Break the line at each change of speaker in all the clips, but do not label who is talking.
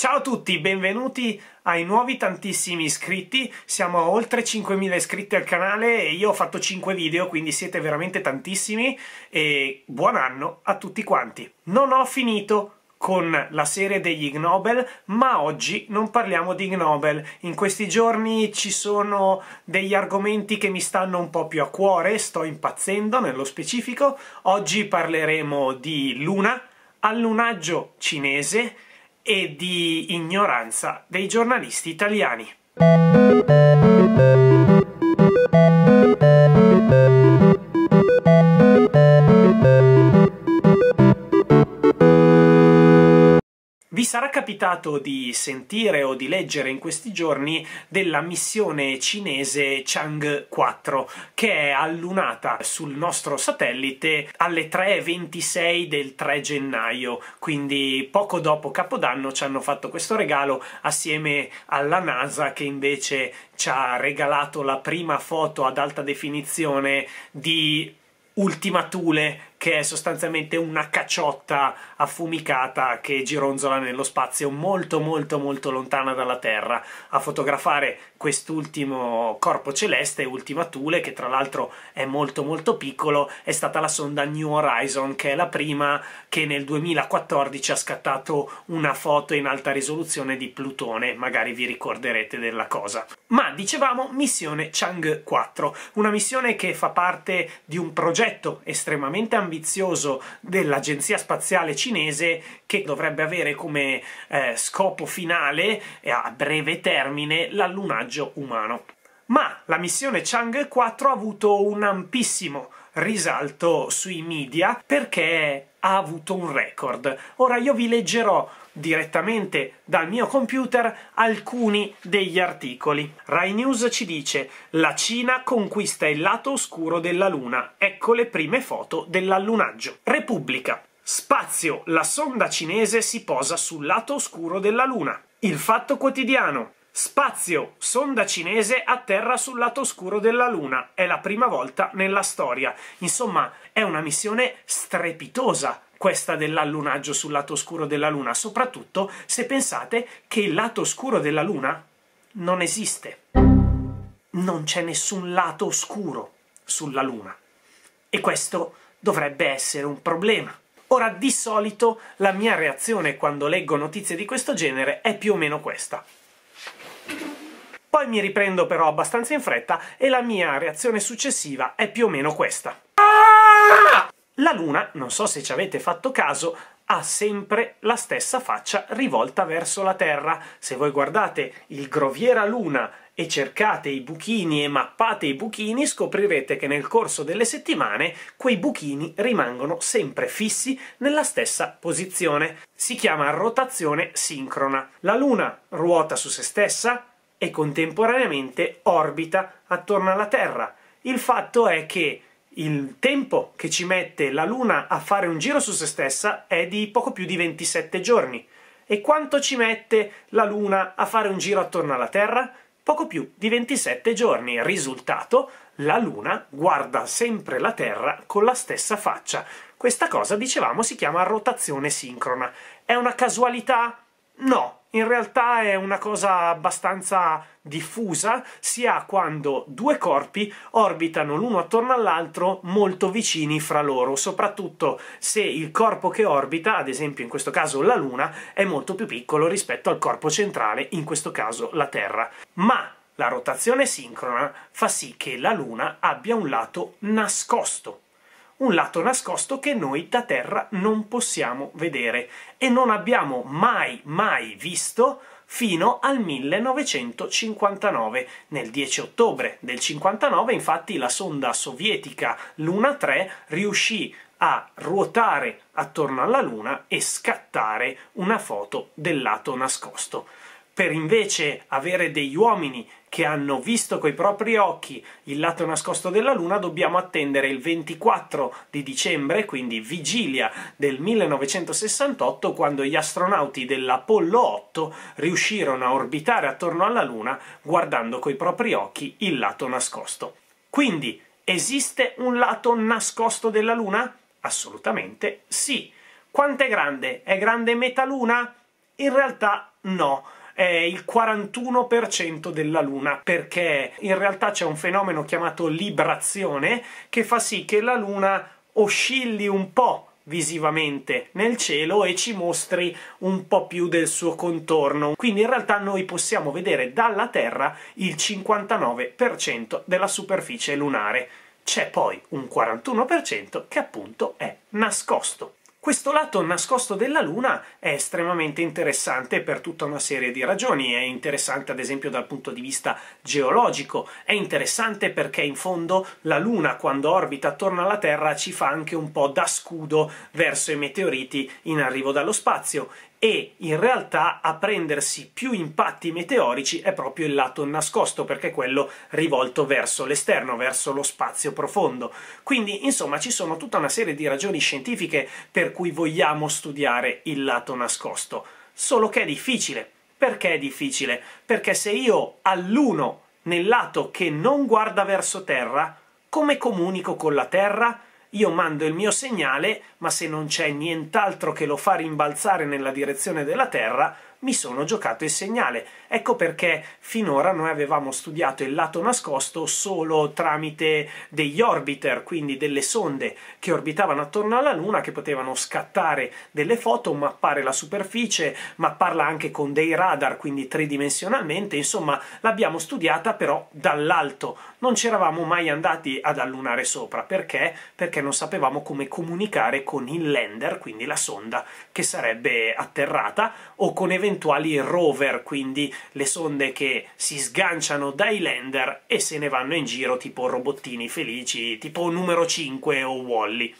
Ciao a tutti, benvenuti ai nuovi tantissimi iscritti, siamo a oltre 5.000 iscritti al canale e io ho fatto 5 video quindi siete veramente tantissimi e buon anno a tutti quanti. Non ho finito con la serie degli Ig ma oggi non parliamo di Ig In questi giorni ci sono degli argomenti che mi stanno un po' più a cuore, sto impazzendo nello specifico. Oggi parleremo di luna, allunaggio cinese, e di ignoranza dei giornalisti italiani. sarà capitato di sentire o di leggere in questi giorni della missione cinese Chang 4 che è allunata sul nostro satellite alle 3.26 del 3 gennaio, quindi poco dopo Capodanno ci hanno fatto questo regalo assieme alla NASA che invece ci ha regalato la prima foto ad alta definizione di Ultima Thule che è sostanzialmente una cacciotta affumicata che gironzola nello spazio molto molto molto lontana dalla Terra a fotografare quest'ultimo corpo celeste, Ultima Thule, che tra l'altro è molto molto piccolo, è stata la sonda New Horizon, che è la prima che nel 2014 ha scattato una foto in alta risoluzione di Plutone, magari vi ricorderete della cosa. Ma dicevamo missione Chang 4, una missione che fa parte di un progetto estremamente ambizioso ambizioso dell'Agenzia Spaziale Cinese che dovrebbe avere come eh, scopo finale e a breve termine l'allunaggio umano. Ma la missione Chang 4 ha avuto un ampissimo risalto sui media perché ha avuto un record. Ora io vi leggerò direttamente dal mio computer alcuni degli articoli. Rai News ci dice la Cina conquista il lato oscuro della Luna, ecco le prime foto dell'allunaggio. Repubblica. Spazio, la sonda cinese si posa sul lato oscuro della Luna. Il Fatto Quotidiano. Spazio, sonda cinese atterra sul lato oscuro della Luna. È la prima volta nella storia. Insomma, è una missione strepitosa questa dell'allunaggio sul lato oscuro della Luna, soprattutto se pensate che il lato oscuro della Luna non esiste. Non c'è nessun lato oscuro sulla Luna. E questo dovrebbe essere un problema. Ora, di solito la mia reazione quando leggo notizie di questo genere è più o meno questa. Poi mi riprendo però abbastanza in fretta e la mia reazione successiva è più o meno questa. Ah! La Luna, non so se ci avete fatto caso, ha sempre la stessa faccia rivolta verso la Terra. Se voi guardate il Groviera Luna e cercate i buchini e mappate i buchini, scoprirete che nel corso delle settimane quei buchini rimangono sempre fissi nella stessa posizione. Si chiama rotazione sincrona. La Luna ruota su se stessa e contemporaneamente orbita attorno alla Terra. Il fatto è che il tempo che ci mette la Luna a fare un giro su se stessa è di poco più di 27 giorni. E quanto ci mette la Luna a fare un giro attorno alla Terra? Poco più di 27 giorni. Risultato, la Luna guarda sempre la Terra con la stessa faccia. Questa cosa, dicevamo, si chiama rotazione sincrona. È una casualità? No, in realtà è una cosa abbastanza diffusa, si ha quando due corpi orbitano l'uno attorno all'altro molto vicini fra loro, soprattutto se il corpo che orbita, ad esempio in questo caso la Luna, è molto più piccolo rispetto al corpo centrale, in questo caso la Terra. Ma la rotazione sincrona fa sì che la Luna abbia un lato nascosto un lato nascosto che noi da terra non possiamo vedere e non abbiamo mai mai visto fino al 1959. Nel 10 ottobre del 59 infatti la sonda sovietica Luna 3 riuscì a ruotare attorno alla Luna e scattare una foto del lato nascosto per invece avere degli uomini che hanno visto coi propri occhi il lato nascosto della Luna, dobbiamo attendere il 24 di dicembre, quindi vigilia del 1968, quando gli astronauti dell'Apollo 8 riuscirono a orbitare attorno alla Luna guardando coi propri occhi il lato nascosto. Quindi, esiste un lato nascosto della Luna? Assolutamente sì. Quanto è grande? È grande metà Luna? In realtà no è il 41% della Luna, perché in realtà c'è un fenomeno chiamato librazione che fa sì che la Luna oscilli un po' visivamente nel cielo e ci mostri un po' più del suo contorno. Quindi in realtà noi possiamo vedere dalla Terra il 59% della superficie lunare. C'è poi un 41% che appunto è nascosto. Questo lato nascosto della Luna è estremamente interessante per tutta una serie di ragioni, è interessante ad esempio dal punto di vista geologico, è interessante perché in fondo la Luna quando orbita attorno alla Terra ci fa anche un po' da scudo verso i meteoriti in arrivo dallo spazio e in realtà a prendersi più impatti meteorici è proprio il lato nascosto, perché è quello rivolto verso l'esterno, verso lo spazio profondo. Quindi, insomma, ci sono tutta una serie di ragioni scientifiche per cui vogliamo studiare il lato nascosto, solo che è difficile. Perché è difficile? Perché se io alluno nel lato che non guarda verso terra, come comunico con la terra? io mando il mio segnale, ma se non c'è nient'altro che lo fa rimbalzare nella direzione della Terra, mi sono giocato il segnale. Ecco perché finora noi avevamo studiato il lato nascosto solo tramite degli orbiter, quindi delle sonde che orbitavano attorno alla Luna, che potevano scattare delle foto, mappare la superficie, mapparla anche con dei radar, quindi tridimensionalmente, insomma l'abbiamo studiata però dall'alto. Non ci eravamo mai andati ad allunare sopra, perché? Perché non sapevamo come comunicare con il lander, quindi la sonda che sarebbe atterrata, o con eventualmente eventuali rover, quindi le sonde che si sganciano dai lander e se ne vanno in giro tipo robottini felici, tipo numero 5 o Wally.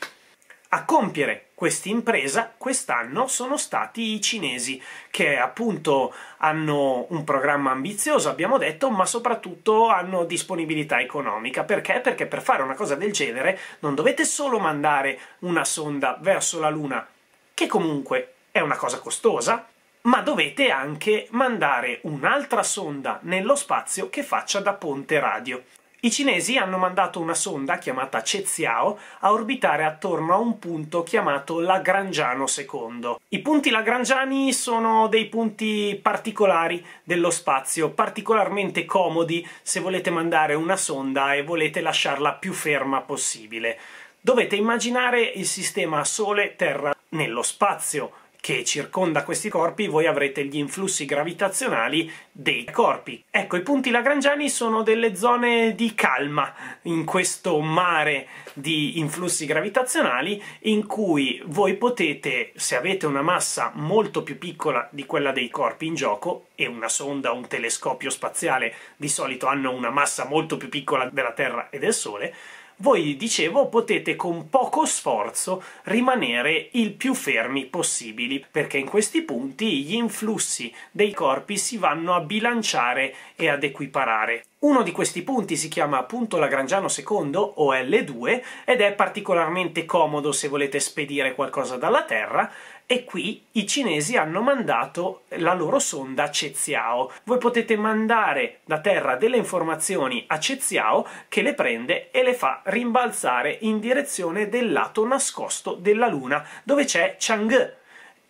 A compiere quest'impresa quest'anno sono stati i cinesi, che appunto hanno un programma ambizioso, abbiamo detto, ma soprattutto hanno disponibilità economica. Perché? Perché per fare una cosa del genere non dovete solo mandare una sonda verso la Luna, che comunque è una cosa costosa, ma dovete anche mandare un'altra sonda nello spazio che faccia da ponte radio. I cinesi hanno mandato una sonda chiamata Ceziao a orbitare attorno a un punto chiamato Lagrangiano II. I punti lagrangiani sono dei punti particolari dello spazio, particolarmente comodi se volete mandare una sonda e volete lasciarla più ferma possibile. Dovete immaginare il sistema Sole-Terra nello spazio che circonda questi corpi, voi avrete gli influssi gravitazionali dei corpi. Ecco, i punti lagrangiani sono delle zone di calma in questo mare di influssi gravitazionali in cui voi potete, se avete una massa molto più piccola di quella dei corpi in gioco, e una sonda o un telescopio spaziale di solito hanno una massa molto più piccola della Terra e del Sole, voi dicevo potete con poco sforzo rimanere il più fermi possibili perché in questi punti gli influssi dei corpi si vanno a bilanciare e ad equiparare uno di questi punti si chiama appunto Lagrangiano II o L2 ed è particolarmente comodo se volete spedire qualcosa dalla Terra e qui i cinesi hanno mandato la loro sonda Ceziao. Voi potete mandare da Terra delle informazioni a Ceziao che le prende e le fa rimbalzare in direzione del lato nascosto della Luna dove c'è Chang'e.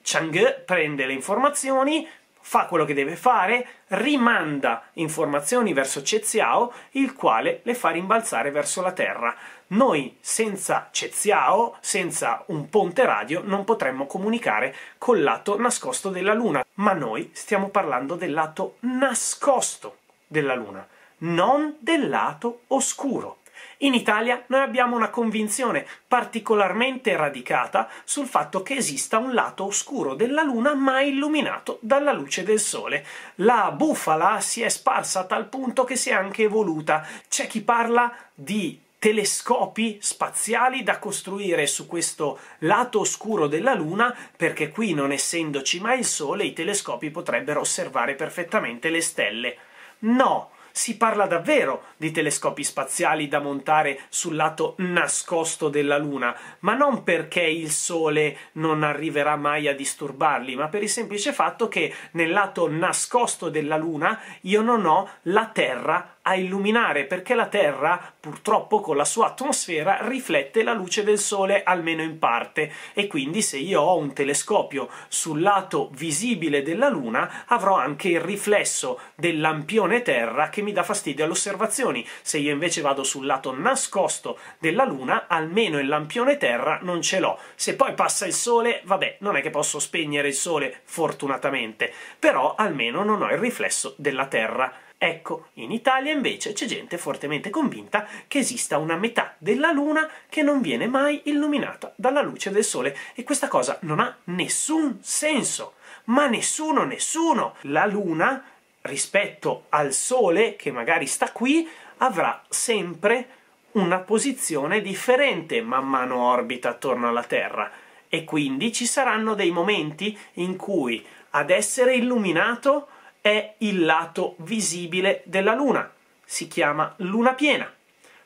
Chang'e prende le informazioni, fa quello che deve fare, rimanda informazioni verso Cezziao, il quale le fa rimbalzare verso la terra. Noi senza Cezziao, senza un ponte radio, non potremmo comunicare col lato nascosto della Luna, ma noi stiamo parlando del lato nascosto della Luna, non del lato oscuro. In Italia noi abbiamo una convinzione particolarmente radicata sul fatto che esista un lato oscuro della Luna mai illuminato dalla luce del Sole. La bufala si è sparsa a tal punto che si è anche evoluta. C'è chi parla di telescopi spaziali da costruire su questo lato oscuro della Luna, perché qui non essendoci mai il Sole i telescopi potrebbero osservare perfettamente le stelle. No! si parla davvero di telescopi spaziali da montare sul lato nascosto della Luna, ma non perché il Sole non arriverà mai a disturbarli, ma per il semplice fatto che nel lato nascosto della Luna io non ho la Terra a illuminare perché la Terra, purtroppo con la sua atmosfera, riflette la luce del Sole almeno in parte e quindi se io ho un telescopio sul lato visibile della Luna avrò anche il riflesso del lampione Terra che mi dà fastidio alle osservazioni. Se io invece vado sul lato nascosto della Luna, almeno il lampione Terra non ce l'ho. Se poi passa il Sole, vabbè, non è che posso spegnere il Sole, fortunatamente, però almeno non ho il riflesso della Terra. Ecco, in Italia invece c'è gente fortemente convinta che esista una metà della Luna che non viene mai illuminata dalla luce del Sole e questa cosa non ha nessun senso. Ma nessuno, nessuno! La Luna, rispetto al Sole, che magari sta qui, avrà sempre una posizione differente man mano orbita attorno alla Terra e quindi ci saranno dei momenti in cui ad essere illuminato è il lato visibile della Luna, si chiama Luna piena.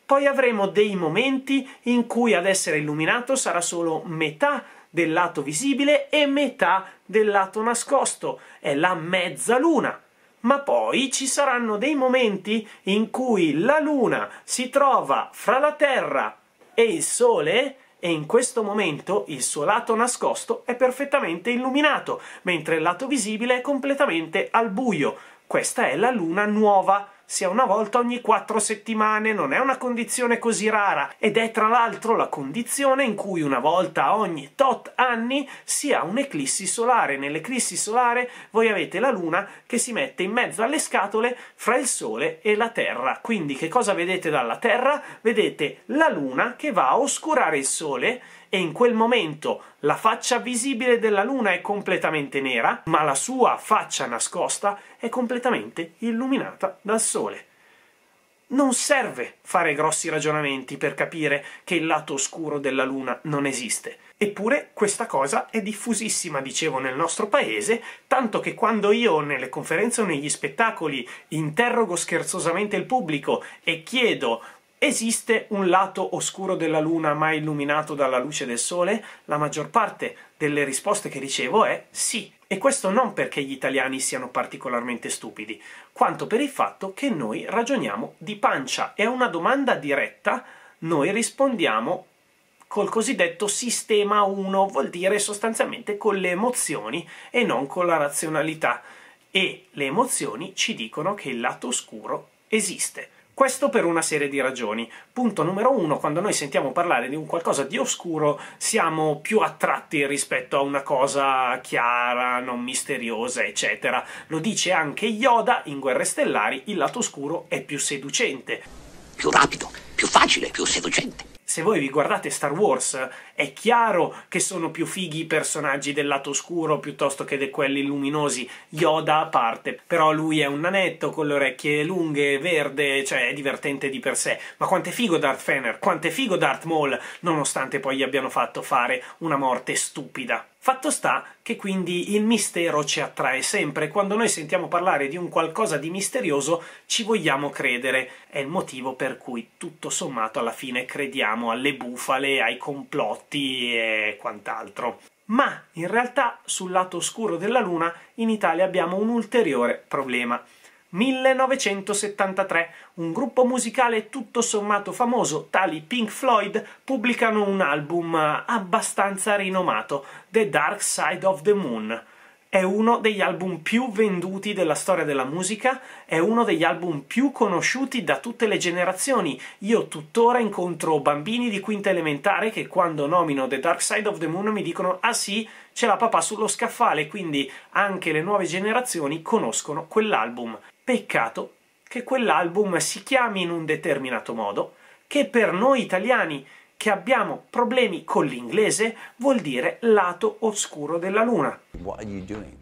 Poi avremo dei momenti in cui ad essere illuminato sarà solo metà del lato visibile e metà del lato nascosto, è la mezzaluna. Ma poi ci saranno dei momenti in cui la Luna si trova fra la Terra e il Sole e in questo momento il suo lato nascosto è perfettamente illuminato, mentre il lato visibile è completamente al buio, questa è la luna nuova, sia una volta ogni quattro settimane, non è una condizione così rara ed è tra l'altro la condizione in cui una volta ogni tot anni si ha un'eclissi solare. Nell'eclissi solare voi avete la luna che si mette in mezzo alle scatole fra il sole e la terra. Quindi che cosa vedete dalla terra? Vedete la luna che va a oscurare il sole e in quel momento la faccia visibile della Luna è completamente nera, ma la sua faccia nascosta è completamente illuminata dal Sole. Non serve fare grossi ragionamenti per capire che il lato oscuro della Luna non esiste. Eppure questa cosa è diffusissima, dicevo, nel nostro paese, tanto che quando io nelle conferenze o negli spettacoli interrogo scherzosamente il pubblico e chiedo Esiste un lato oscuro della Luna mai illuminato dalla luce del Sole? La maggior parte delle risposte che ricevo è sì. E questo non perché gli italiani siano particolarmente stupidi, quanto per il fatto che noi ragioniamo di pancia e a una domanda diretta noi rispondiamo col cosiddetto sistema 1, vuol dire sostanzialmente con le emozioni e non con la razionalità. E le emozioni ci dicono che il lato oscuro esiste. Questo per una serie di ragioni. Punto numero uno, quando noi sentiamo parlare di un qualcosa di oscuro, siamo più attratti rispetto a una cosa chiara, non misteriosa, eccetera. Lo dice anche Yoda in Guerre Stellari, il lato oscuro è più seducente. Più rapido, più facile, più seducente se voi vi guardate Star Wars, è chiaro che sono più fighi i personaggi del lato oscuro piuttosto che di quelli luminosi, Yoda a parte, però lui è un nanetto con le orecchie lunghe, verde, cioè è divertente di per sé, ma quanto è figo Darth Fener, quanto è figo Darth Maul, nonostante poi gli abbiano fatto fare una morte stupida. Fatto sta che quindi il mistero ci attrae sempre, quando noi sentiamo parlare di un qualcosa di misterioso ci vogliamo credere, è il motivo per cui tutto sommato alla fine crediamo alle bufale, ai complotti e quant'altro. Ma in realtà sul lato oscuro della luna in Italia abbiamo un ulteriore problema. 1973, un gruppo musicale tutto sommato famoso, tali Pink Floyd, pubblicano un album abbastanza rinomato, The Dark Side of the Moon. È uno degli album più venduti della storia della musica, è uno degli album più conosciuti da tutte le generazioni. Io tuttora incontro bambini di quinta elementare che quando nomino The Dark Side of the Moon mi dicono ah sì, c'è la papà sullo scaffale, quindi anche le nuove generazioni conoscono quell'album. Peccato che quell'album si chiami in un determinato modo, che per noi italiani che abbiamo problemi con l'inglese vuol dire lato oscuro della luna. What are you doing?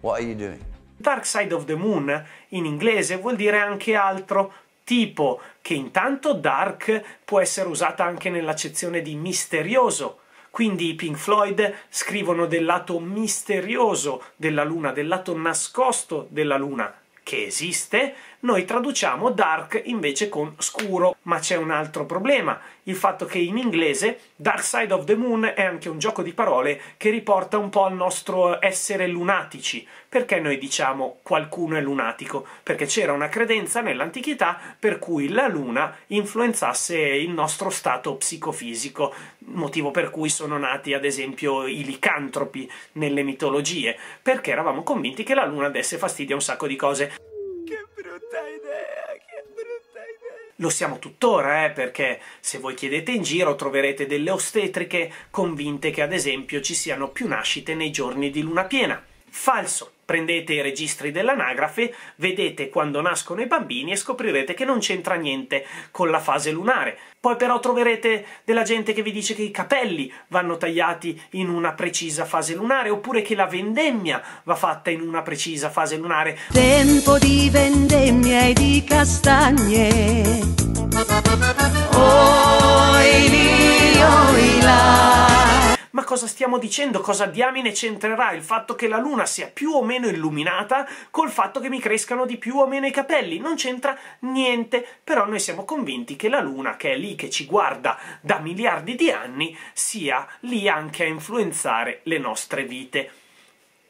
What are you doing? Dark Side of the Moon in inglese vuol dire anche altro, tipo che intanto dark può essere usata anche nell'accezione di misterioso. Quindi i Pink Floyd scrivono del lato misterioso della luna, del lato nascosto della luna, che esiste noi traduciamo dark invece con scuro, ma c'è un altro problema, il fatto che in inglese Dark Side of the Moon è anche un gioco di parole che riporta un po' al nostro essere lunatici. Perché noi diciamo qualcuno è lunatico? Perché c'era una credenza nell'antichità per cui la luna influenzasse il nostro stato psicofisico, motivo per cui sono nati ad esempio i licantropi nelle mitologie, perché eravamo convinti che la luna desse fastidio a un sacco di cose. Lo siamo tuttora, eh, perché se voi chiedete in giro troverete delle ostetriche convinte che ad esempio ci siano più nascite nei giorni di luna piena. Falso. Prendete i registri dell'anagrafe, vedete quando nascono i bambini e scoprirete che non c'entra niente con la fase lunare. Poi però troverete della gente che vi dice che i capelli vanno tagliati in una precisa fase lunare oppure che la vendemmia va fatta in una precisa fase lunare. Tempo di vendemmia e di castagne. Oh, cosa stiamo dicendo, cosa diamine c'entrerà il fatto che la luna sia più o meno illuminata col fatto che mi crescano di più o meno i capelli, non c'entra niente, però noi siamo convinti che la luna, che è lì che ci guarda da miliardi di anni, sia lì anche a influenzare le nostre vite.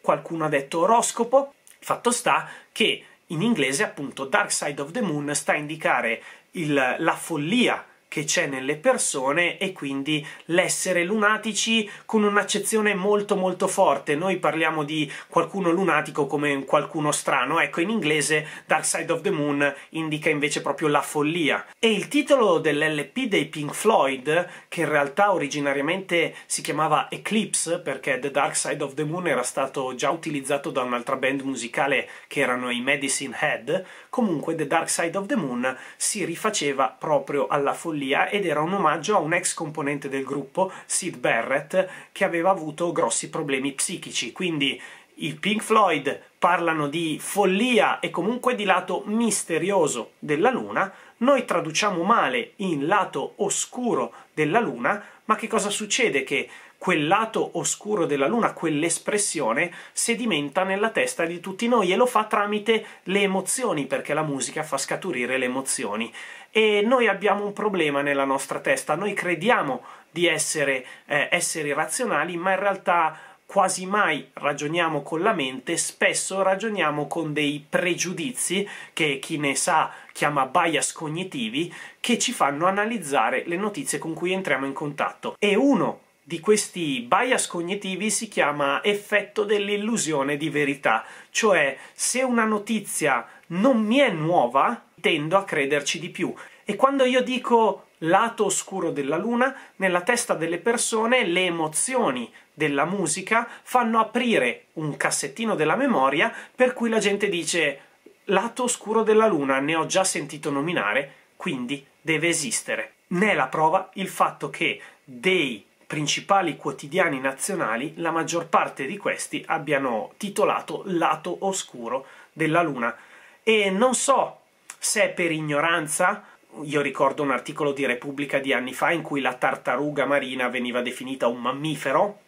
Qualcuno ha detto oroscopo? Fatto sta che in inglese appunto Dark Side of the Moon sta a indicare il, la follia che c'è nelle persone e quindi l'essere lunatici con un'accezione molto molto forte. Noi parliamo di qualcuno lunatico come qualcuno strano, ecco in inglese Dark Side of the Moon indica invece proprio la follia. E il titolo dell'LP dei Pink Floyd, che in realtà originariamente si chiamava Eclipse perché The Dark Side of the Moon era stato già utilizzato da un'altra band musicale che erano i Medicine Head, comunque The Dark Side of the Moon si rifaceva proprio alla follia follia ed era un omaggio a un ex componente del gruppo, Sid Barrett, che aveva avuto grossi problemi psichici, quindi i Pink Floyd parlano di follia e comunque di lato misterioso della luna, noi traduciamo male in lato oscuro della luna, ma che cosa succede? Che quel lato oscuro della luna, quell'espressione, sedimenta nella testa di tutti noi e lo fa tramite le emozioni, perché la musica fa scaturire le emozioni e noi abbiamo un problema nella nostra testa, noi crediamo di essere eh, esseri razionali, ma in realtà quasi mai ragioniamo con la mente, spesso ragioniamo con dei pregiudizi che chi ne sa chiama bias cognitivi, che ci fanno analizzare le notizie con cui entriamo in contatto. E uno di questi bias cognitivi si chiama effetto dell'illusione di verità, cioè se una notizia non mi è nuova, tendo a crederci di più. E quando io dico lato oscuro della luna, nella testa delle persone le emozioni della musica fanno aprire un cassettino della memoria per cui la gente dice lato oscuro della luna, ne ho già sentito nominare, quindi deve esistere. Ne è la prova il fatto che dei principali quotidiani nazionali, la maggior parte di questi abbiano titolato Lato oscuro della Luna. E non so se è per ignoranza, io ricordo un articolo di Repubblica di anni fa in cui la tartaruga marina veniva definita un mammifero,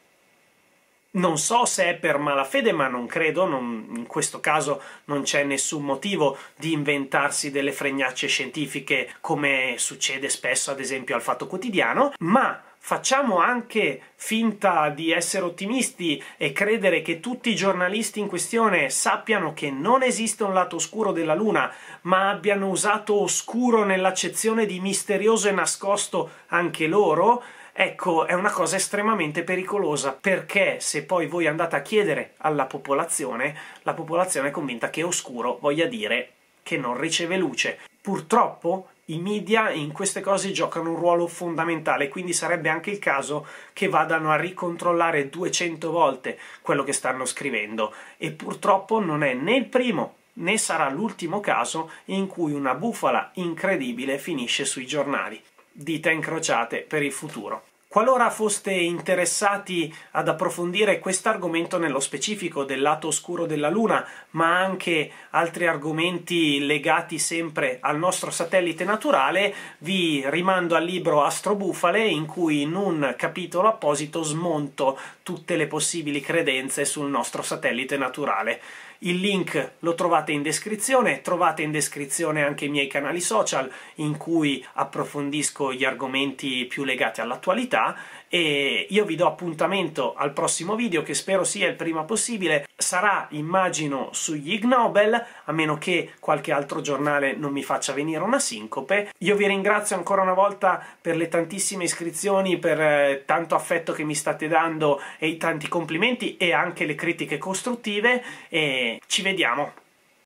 non so se è per malafede, ma non credo, non, in questo caso non c'è nessun motivo di inventarsi delle fregnacce scientifiche come succede spesso ad esempio al Fatto Quotidiano, ma facciamo anche finta di essere ottimisti e credere che tutti i giornalisti in questione sappiano che non esiste un lato oscuro della Luna, ma abbiano usato oscuro nell'accezione di misterioso e nascosto anche loro, Ecco, è una cosa estremamente pericolosa perché se poi voi andate a chiedere alla popolazione, la popolazione è convinta che oscuro voglia dire che non riceve luce. Purtroppo i media in queste cose giocano un ruolo fondamentale, quindi sarebbe anche il caso che vadano a ricontrollare 200 volte quello che stanno scrivendo e purtroppo non è né il primo né sarà l'ultimo caso in cui una bufala incredibile finisce sui giornali. Dita incrociate per il futuro. Qualora foste interessati ad approfondire quest'argomento nello specifico del lato oscuro della Luna, ma anche altri argomenti legati sempre al nostro satellite naturale, vi rimando al libro Astrobufale in cui in un capitolo apposito smonto tutte le possibili credenze sul nostro satellite naturale. Il link lo trovate in descrizione, trovate in descrizione anche i miei canali social in cui approfondisco gli argomenti più legati all'attualità e io vi do appuntamento al prossimo video che spero sia il prima possibile. Sarà, immagino, sugli Ig Nobel, a meno che qualche altro giornale non mi faccia venire una sincope. Io vi ringrazio ancora una volta per le tantissime iscrizioni, per eh, tanto affetto che mi state dando e i tanti complimenti e anche le critiche costruttive e ci vediamo